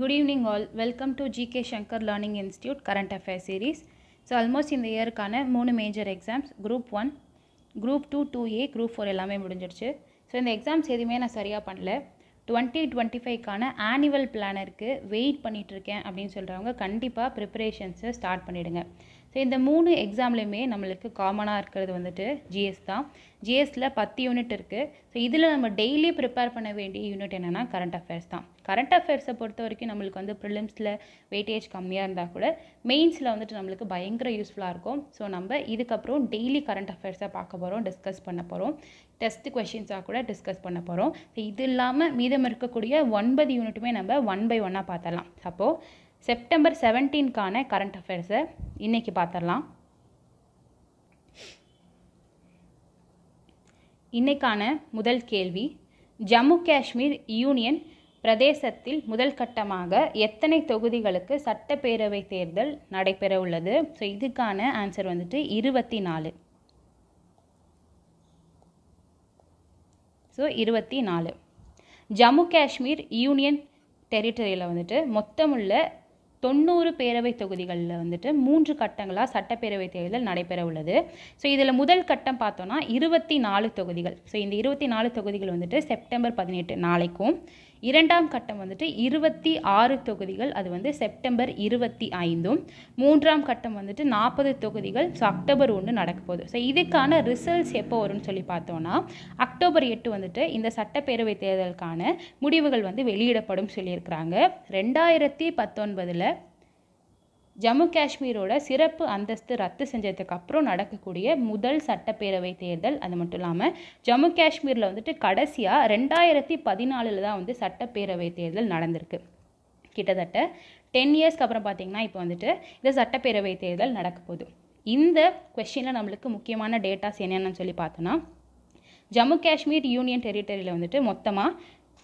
good evening all welcome to K Shankar learning institute current affair series so almost இந்த இயருக்கான மூணு major exams group one group two two A group four எல்லாமே முடிஞ்சிடுச்சு so இந்த exams எதுவுமே நான் சரியாக பண்ணல டுவெண்ட்டி டுவெண்ட்டி ஃபைவ்க்கான ஆனுவல் பிளானருக்கு வெயிட் பண்ணிகிட்ருக்கேன் அப்படின்னு சொல்கிறவங்க கண்டிப்பாக ப்ரிப்பரேஷன்ஸை ஸ்டார்ட் பண்ணிவிடுங்க ஸோ இந்த மூணு எக்ஸாம்லேயுமே நம்மளுக்கு காமனாக இருக்கிறது வந்துட்டு ஜிஎஸ் தான் ஜிஎஸ்சில் பத்து யூனிட் இருக்குது ஸோ இதில் நம்ம டெய்லி ப்ரிப்பேர் பண்ண வேண்டிய யூனிட் என்னென்னா கரண்ட் அஃபேர்ஸ் தான் கரண்ட் அஃபேர்ஸை பொறுத்த வரைக்கும் நம்மளுக்கு வந்து ப்ரிலிம்ஸில் வெயிட்டேஜ் கம்மியாக இருந்தால் கூட மெயின்ஸில் வந்துட்டு நம்மளுக்கு பயங்கர யூஸ்ஃபுல்லாக இருக்கும் ஸோ நம்ம இதுக்கப்புறம் டெய்லி கரண்ட் அஃபேர்ஸை பார்க்க போகிறோம் டிஸ்கஸ் பண்ண போகிறோம் டெஸ்ட் கொஷின்ஸாக கூட டிஸ்கஸ் பண்ண போகிறோம் ஸோ இது இல்லாமல் மீதம் இருக்கக்கூடிய ஒன்பது யூனிட்டுமே நம்ம ஒன் பை ஒன்னாக பார்த்தலாம் அப்போது செப்டம்பர் செவன்டீன்கான கரண்ட் அஃபேர்ஸை இன்றைக்கி பார்த்துடலாம் இன்றைக்கான முதல் கேள்வி ஜம்மு காஷ்மீர் யூனியன் பிரதேசத்தில் முதல் கட்டமாக எத்தனை தொகுதிகளுக்கு சட்டப்பேரவை தேர்தல் நடைபெற உள்ளது ஸோ இதுக்கான ஆன்சர் வந்துட்டு இருபத்தி நாலு ஸோ இருபத்தி நாலு ஜம்மு காஷ்மீர் யூனியன் டெரிட்டரியில் வந்துட்டு மொத்தமுள்ள தொண்ணூறு பேரவை தொகுதிகளில் வந்துட்டு மூன்று கட்டங்களாக சட்டப்பேரவை தேர்தல் நடைபெற உள்ளது ஸோ இதில் முதல் கட்டம் பார்த்தோன்னா இருபத்தி நாலு தொகுதிகள் ஸோ இந்த இருபத்தி நாலு தொகுதிகள் வந்துட்டு செப்டம்பர் பதினெட்டு நாளைக்கும் இரண்டாம் கட்டம் வந்துட்டு இருபத்தி ஆறு தொகுதிகள் அது வந்து செப்டம்பர் இருபத்தி ஐந்தும் மூன்றாம் கட்டம் வந்துட்டு நாற்பது தொகுதிகள் ஸோ அக்டோபர் ஒன்று நடக்க போகுது ஸோ இதுக்கான ரிசல்ட்ஸ் எப்போ வரும்னு சொல்லி பார்த்தோன்னா அக்டோபர் எட்டு வந்துட்டு இந்த சட்டப்பேரவை தேர்தலுக்கான முடிவுகள் வந்து வெளியிடப்படும் சொல்லியிருக்கிறாங்க ரெண்டாயிரத்தி பத்தொன்பதில் ஜம்மு காஷ்மீரோட சிறப்பு அந்தஸ்து ரத்து செஞ்சதுக்கு அப்புறம் நடக்கக்கூடிய முதல் சட்டப்பேரவை தேர்தல் அது மட்டும் இல்லாமல் ஜம்மு காஷ்மீரில் வந்துட்டு கடைசியாக ரெண்டாயிரத்தி பதினாலில் தான் வந்து சட்டப்பேரவை தேர்தல் நடந்திருக்கு கிட்டத்தட்ட டென் இயர்ஸ்க்கு அப்புறம் பார்த்திங்கன்னா இப்போ வந்துட்டு இந்த சட்டப்பேரவை தேர்தல் நடக்க போகுது இந்த கொஷினில் நம்மளுக்கு முக்கியமான டேட்டாஸ் என்னென்னு சொல்லி பார்த்தோன்னா ஜம்மு காஷ்மீர் யூனியன் டெரிட்டரியில் வந்துட்டு மொத்தமாக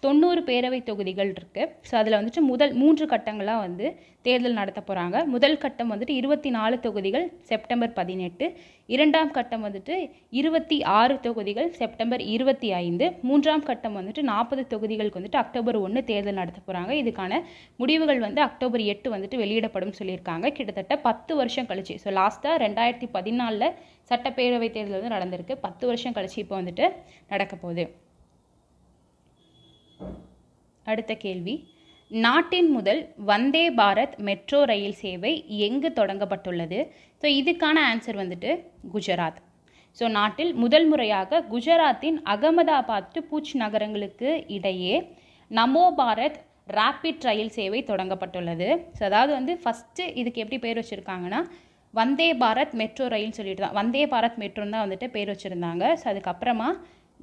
தொண்ணூறு பேரவை தொகுதிகள் இருக்குது ஸோ அதில் வந்துட்டு முதல் மூன்று கட்டங்களாக வந்து தேர்தல் நடத்த போகிறாங்க முதல் கட்டம் வந்துட்டு இருபத்தி நாலு தொகுதிகள் செப்டம்பர் பதினெட்டு இரண்டாம் கட்டம் வந்துட்டு இருபத்தி ஆறு தொகுதிகள் செப்டம்பர் இருபத்தி ஐந்து மூன்றாம் கட்டம் வந்துட்டு நாற்பது தொகுதிகளுக்கு வந்துட்டு அக்டோபர் ஒன்று தேர்தல் நடத்த போகிறாங்க இதுக்கான முடிவுகள் வந்து அக்டோபர் எட்டு வந்துட்டு வெளியிடப்படும் சொல்லியிருக்காங்க கிட்டத்தட்ட பத்து வருஷம் கழிச்சு ஸோ லாஸ்ட்டாக ரெண்டாயிரத்தி பதினாலில் சட்டப்பேரவை தேர்தல் வந்து நடந்திருக்கு பத்து வருஷம் கழிச்சு இப்போ வந்துட்டு நடக்க போகுது அடுத்த கேள்வி நாட்டின் முதல் வந்தே பாரத் மெட்ரோ ரயில் சேவை எங்கு தொடங்கப்பட்டுள்ளது ஸோ இதுக்கான ஆன்சர் வந்துட்டு குஜராத் ஸோ நாட்டில் முதல் முறையாக குஜராத்தின் அகமதாபாத் டு பூச் நகரங்களுக்கு இடையே நமோ பாரத் ரேப்பிட் ரயில் சேவை தொடங்கப்பட்டுள்ளது ஸோ அதாவது வந்து ஃபஸ்ட்டு இதுக்கு எப்படி பேர் வச்சுருக்காங்கன்னா வந்தே பாரத் மெட்ரோ ரயில் சொல்லிட்டு தான் வந்தே பாரத் மெட்ரோன்னு தான் வந்துட்டு பேர் வச்சுருந்தாங்க ஸோ அதுக்கப்புறமா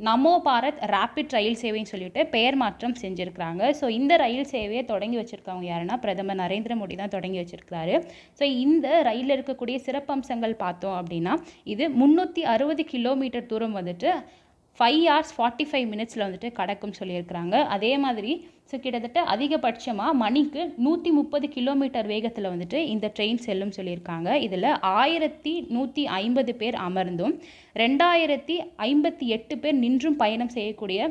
நமோ பாரத் ரேபிட் ரயில் சேவைன்னு சொல்லிட்டு பெயர் மாற்றம் செஞ்சுருக்கிறாங்க ஸோ இந்த ரயில் சேவையை தொடங்கி வச்சுருக்கவங்க யாருன்னா பிரதமர் நரேந்திர மோடி தான் தொடங்கி வச்சுருக்கிறாரு ஸோ இந்த ரயிலில் இருக்கக்கூடிய சிறப்பம்சங்கள் பார்த்தோம் அப்படின்னா இது முந்நூற்றி அறுபது கிலோமீட்டர் தூரம் வந்துட்டு ஃபைவ் ஹார்ஸ் ஃபார்ட்டி ஃபைவ் மினிட்ஸில் வந்துட்டு கிடக்கும்னு சொல்லியிருக்கிறாங்க அதே மாதிரி ஸோ கிட்டத்தட்ட அதிகபட்சமாக மணிக்கு நூற்றி முப்பது கிலோமீட்டர் வேகத்தில் வந்துட்டு இந்த ட்ரெயின் செல்லும் சொல்லியிருக்காங்க இதில் ஆயிரத்தி நூற்றி ஐம்பது பேர் அமர்ந்தும் ரெண்டாயிரத்தி ஐம்பத்தி எட்டு பேர் நின்றும் பயணம் செய்யக்கூடிய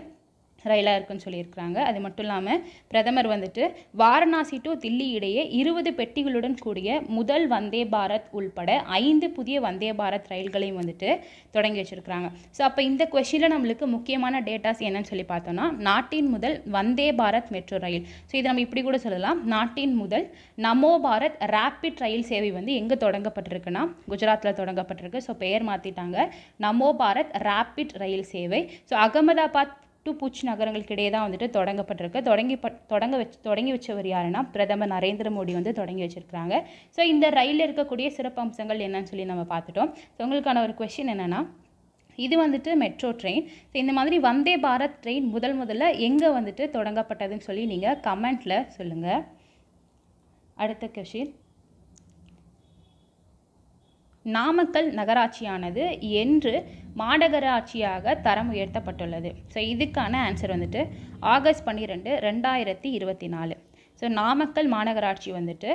ரயிலாக இருக்குன்னு சொல்லியிருக்கிறாங்க அது மட்டும் இல்லாமல் பிரதமர் வந்துட்டு வாரணாசி டு தில்லி இடையே இருபது பெட்டிகளுடன் கூடிய முதல் வந்தே பாரத் உள்பட ஐந்து புதிய வந்தே பாரத் ரயில்களையும் வந்துட்டு தொடங்கி வச்சுருக்கிறாங்க ஸோ அப்போ இந்த கொஷினில் நம்மளுக்கு முக்கியமான டேட்டாஸ் என்னன்னு சொல்லி பார்த்தோன்னா நாட்டின் முதல் Vande Bharat metro rail so இதை நம்ம இப்படி கூட சொல்லலாம் நாட்டின் முதல் நமோ பாரத் ரேபிட் ரயில் சேவை வந்து எங்கே தொடங்கப்பட்டிருக்குன்னா குஜராத்தில் தொடங்கப்பட்டிருக்கு ஸோ பெயர் மாற்றிட்டாங்க நமோ பாரத் ரேபிட் ரயில் சேவை ஸோ அகமதாபாத் டு பூச் நகரங்களுக்கிடையே தான் வந்துட்டு தொடங்கப்பட்டிருக்கு தொடங்கி தொடங்க வச்சு தொடங்கி வச்சவர் யாருன்னா பிரதமர் நரேந்திர மோடி வந்து தொடங்கி வச்சிருக்கிறாங்க ஸோ இந்த ரயிலில் இருக்கக்கூடிய சிறப்பு அம்சங்கள் என்னன்னு சொல்லி நம்ம பார்த்துட்டோம் ஸோ உங்களுக்கான ஒரு கொஷின் என்னென்னா இது வந்துட்டு மெட்ரோ ட்ரெயின் ஸோ இந்த மாதிரி வந்தே பாரத் ட்ரெயின் முதல் முதல்ல எங்கே வந்துட்டு தொடங்கப்பட்டதுன்னு சொல்லி நீங்கள் கமெண்ட்டில் சொல்லுங்கள் அடுத்த கொஷின் நாமக்கல் நகராட்சியானது என்று மாநகராட்சியாக தரம் உயர்த்தப்பட்டுள்ளது ஸோ இதுக்கான ஆன்சர் வந்துட்டு ஆகஸ்ட் பன்னிரெண்டு ரெண்டாயிரத்தி இருபத்தி நாலு ஸோ நாமக்கல் மாநகராட்சி வந்துட்டு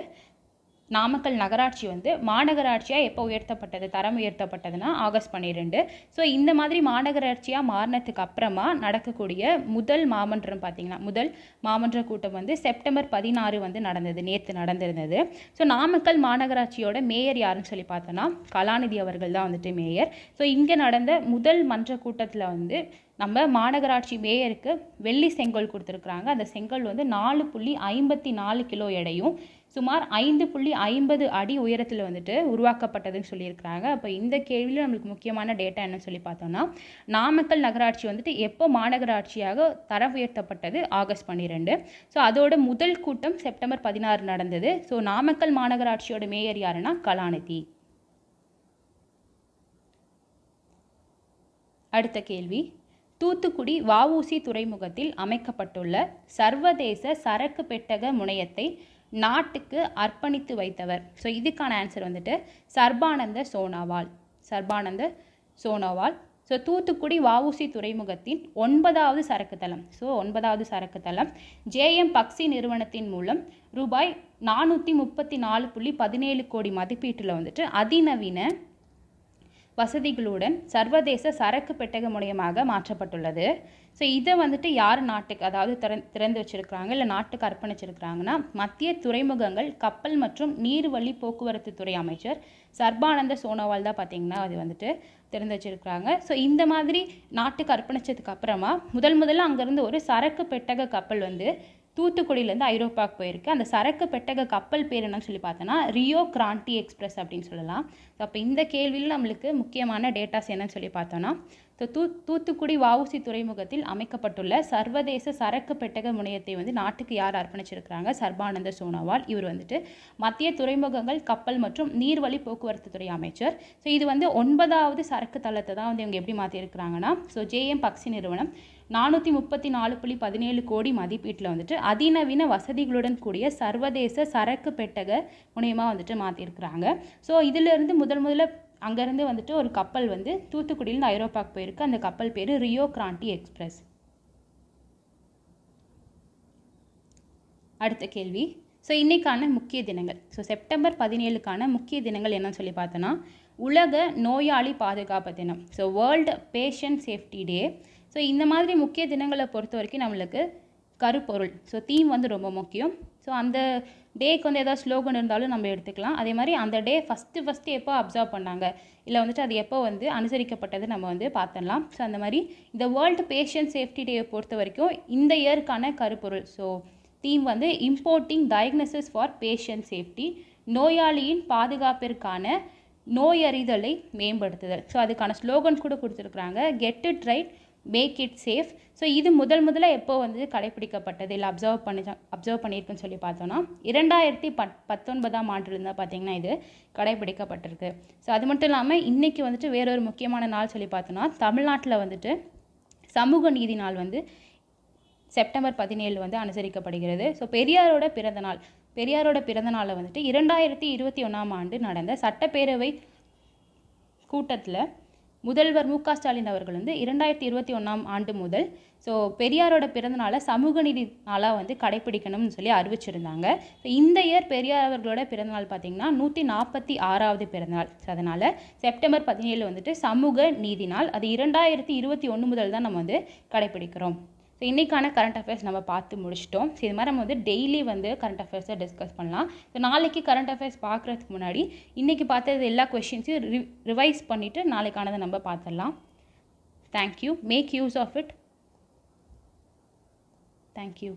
நாமக்கல் நகராட்சி வந்து மாநகராட்சியாக எப்போ உயர்த்தப்பட்டது தரம் உயர்த்தப்பட்டதுன்னா ஆகஸ்ட் பன்னிரெண்டு ஸோ இந்த மாதிரி மாநகராட்சியாக மாறினதுக்கு அப்புறமா நடக்கக்கூடிய முதல் மாமன்றம் பார்த்தீங்கன்னா முதல் மாமன்ற கூட்டம் வந்து செப்டம்பர் பதினாறு வந்து நடந்தது நேற்று நடந்திருந்தது ஸோ நாமக்கல் மாநகராட்சியோட மேயர் யாருன்னு சொல்லி பார்த்தோன்னா கலாநிதி அவர்கள் தான் வந்துட்டு மேயர் ஸோ இங்கே நடந்த முதல் மன்ற கூட்டத்தில் வந்து நம்ம மாநகராட்சி மேயருக்கு வெள்ளி செங்கல் கொடுத்துருக்குறாங்க அந்த செங்கல் வந்து நாலு புள்ளி ஐம்பத்தி நாலு கிலோ எடையும் சுமார் ஐந்து புள்ளி ஐம்பது அடி உயரத்தில் வந்துட்டு உருவாக்கப்பட்டதுன்னு சொல்லியிருக்கிறாங்க அப்போ இந்த கேள்வியில் நம்மளுக்கு முக்கியமான டேட்டா என்னன்னு சொல்லி பார்த்தோம்னா நாமக்கல் நகராட்சி வந்துட்டு எப்போ மாநகராட்சியாக தர உயர்த்தப்பட்டது ஆகஸ்ட் பன்னிரெண்டு ஸோ அதோட முதல் கூட்டம் செப்டம்பர் பதினாறு நடந்தது ஸோ நாமக்கல் மாநகராட்சியோட மேயர் யாருன்னா கலாநிதி அடுத்த கேள்வி தூத்துக்குடி வஉசி துறைமுகத்தில் அமைக்கப்பட்டுள்ள சர்வதேச சரக்கு பெட்டக முனையத்தை நாட்டுக்கு அர்ப்பணித்து வைத்தவர் ஸோ இதுக்கான ஆன்சர் வந்துட்டு சர்பானந்த சோனாவால் சர்பானந்த சோனோவால் ஸோ தூத்துக்குடி வஉசி துறைமுகத்தின் ஒன்பதாவது சரக்கு தளம் ஸோ ஒன்பதாவது சரக்கு தளம் ஜேஎம் பக்ஸி நிறுவனத்தின் மூலம் ரூபாய் நானூற்றி முப்பத்தி நாலு புள்ளி பதினேழு கோடி மதிப்பீட்டில் வந்துட்டு அதிநவீன வசதிகளுடன் சர்வதேச சரக்கு பெட்டக முனையமாக மாற்றப்பட்டுள்ளது ஸோ இதை வந்துட்டு யார் நாட்டுக்கு அதாவது திற திறந்து வச்சுருக்கிறாங்க இல்லை நாட்டுக்கு அர்ப்பணிச்சிருக்கிறாங்கன்னா மத்திய துறைமுகங்கள் கப்பல் மற்றும் நீர்வழி போக்குவரத்து துறை அமைச்சர் சர்பானந்த சோனோவால் தான் பார்த்தீங்கன்னா அது வந்துட்டு திறந்து வச்சுருக்கிறாங்க ஸோ இந்த மாதிரி நாட்டுக்கு அர்ப்பணித்ததுக்கு அப்புறமா முதல் முதல்ல அங்கேருந்து ஒரு சரக்கு பெட்டக கப்பல் வந்து தூத்துக்குடியிலேருந்து ஐரோப்பாவுக்கு போயிருக்கு அந்த சரக்கு பெட்டக கப்பல் பேர் என்னன்னு சொல்லி பார்த்தோன்னா ரியோ கிராண்டி எக்ஸ்பிரஸ் அப்படின்னு சொல்லலாம் ஸோ அப்போ இந்த கேள்வியில் நம்மளுக்கு முக்கியமான டேட்டாஸ் என்னன்னு சொல்லி பார்த்தோன்னா ஸோ தூ தூத்துக்குடி வஉசி துறைமுகத்தில் அமைக்கப்பட்டுள்ள சர்வதேச சரக்கு பெட்டக முனையத்தை வந்து நாட்டுக்கு யார் அர்ப்பணிச்சிருக்கிறாங்க சர்பானந்த சோனோவால் இவர் வந்துட்டு மத்திய துறைமுகங்கள் கப்பல் மற்றும் நீர்வழி போக்குவரத்து துறை அமைச்சர் ஸோ இது வந்து ஒன்பதாவது சரக்கு தளத்தை தான் வந்து இவங்க எப்படி மாற்றிருக்கிறாங்கன்னா ஸோ ஜேஎம் பக்ஸி நிறுவனம் நானூற்றி முப்பத்தி நாலு புள்ளி பதினேழு கோடி மதிப்பீட்டில் வந்துட்டு அதிநவீன வசதிகளுடன் கூடிய சர்வதேச சரக்கு பெட்டக முனையமாக வந்துட்டு மாற்றிருக்கிறாங்க ஸோ இதிலிருந்து முதல் முதல்ல அங்கேருந்து வந்துட்டு ஒரு கப்பல் வந்து தூத்துக்குடியிலேருந்து ஐரோப்பாவுக்கு போயிருக்கு அந்த கப்பல் பேர் ரியோ கிராண்டி எக்ஸ்பிரஸ் அடுத்த கேள்வி ஸோ இன்றைக்கான முக்கிய தினங்கள் ஸோ செப்டம்பர் பதினேழுக்கான முக்கிய தினங்கள் என்னன்னு சொல்லி பார்த்தோன்னா உலக நோயாளி பாதுகாப்பு தினம் so world patient safety day so இந்த மாதிரி முக்கிய தினங்களை பொறுத்த வரைக்கும் நம்மளுக்கு கருப்பொருள் ஸோ தீம் வந்து ரொம்ப முக்கியம் ஸோ அந்த டேக்கு வந்து ஏதாவது ஸ்லோகன் இருந்தாலும் நம்ம எடுத்துக்கலாம் அதே மாதிரி அந்த டே ஃபஸ்ட்டு ஃபஸ்ட்டு எப்போ அப்சர்வ் பண்ணாங்க இல்லை வந்துட்டு அது எப்போ வந்து அனுசரிக்கப்பட்டது நம்ம வந்து பார்த்துடலாம் ஸோ அந்த மாதிரி இந்த வேர்ல்டு பேஷண்ட் சேஃப்டி டேயை பொறுத்த வரைக்கும் இந்த இயருக்கான கருப்பொருள் ஸோ தீம் வந்து importing diagnosis for patient safety நோயாளியின் பாதுகாப்பிற்கான நோயறிதலை மேம்படுத்துதல் ஸோ அதுக்கான ஸ்லோகன் கூட கொடுத்துருக்குறாங்க get it right make it safe so இது முதல் முதல்ல எப்போ வந்து கடைப்பிடிக்கப்பட்டது இல்லை அப்சர்வ் பண்ணி அப்சர்வ் பண்ணியிருக்குன்னு சொல்லி பார்த்தோன்னா இரண்டாயிரத்தி பத் பத்தொன்பதாம் ஆண்டுலேருந்து பார்த்தீங்கன்னா இது கடைப்பிடிக்கப்பட்டிருக்கு ஸோ அது மட்டும் இல்லாமல் இன்றைக்கி வந்துட்டு வேறொரு முக்கியமான நாள் சொல்லி பார்த்தோன்னா தமிழ்நாட்டில் வந்துட்டு சமூக நீதி நாள் வந்து செப்டம்பர் பதினேழு வந்து அனுசரிக்கப்படுகிறது ஸோ பெரியாரோட பிறந்த நாள் பெரியாரோட பிறந்த நாளில் வந்துட்டு இரண்டாயிரத்தி இருபத்தி ஒன்றாம் ஆண்டு நடந்த சட்டப்பேரவை கூட்டத்தில் முதல்வர் மு ஸ்டாலின் அவர்கள் வந்து இரண்டாயிரத்தி இருபத்தி ஒன்றாம் ஆண்டு முதல் ஸோ பெரியாரோட பிறந்தநாளை சமூக நீதி நாளாக வந்து கடைப்பிடிக்கணும்னு சொல்லி அறிவிச்சிருந்தாங்க ஸோ இந்த இயர் பெரியார் அவர்களோட பிறந்தநாள் பார்த்திங்கன்னா நூற்றி நாற்பத்தி ஆறாவது பிறந்தநாள் ஸோ அதனால் செப்டம்பர் பதினேழு வந்துட்டு சமூக நீதி நாள் அது இரண்டாயிரத்தி இருபத்தி ஒன்று முதல் தான் நம்ம வந்து கடைப்பிடிக்கிறோம் ஸோ இன்றைக்கான கரண்ட் அஃபேர்ஸ் நம்ம பார்த்து முடிச்சிட்டோம் ஸோ இது மாதிரி நம்ம வந்து டெய்லி வந்து கரண்ட் அஃபேர்ஸை டிஸ்கஸ் பண்ணலாம் ஸோ நாளைக்கு கரண்ட் அஃபேர்ஸ் பார்க்குறதுக்கு முன்னாடி இன்றைக்கி பார்த்தது எல்லா கொஷின்ஸையும் ரி ரிவைஸ் பண்ணிவிட்டு நாளைக்கானதை நம்ம பார்த்துடலாம் thank you make use of it thank you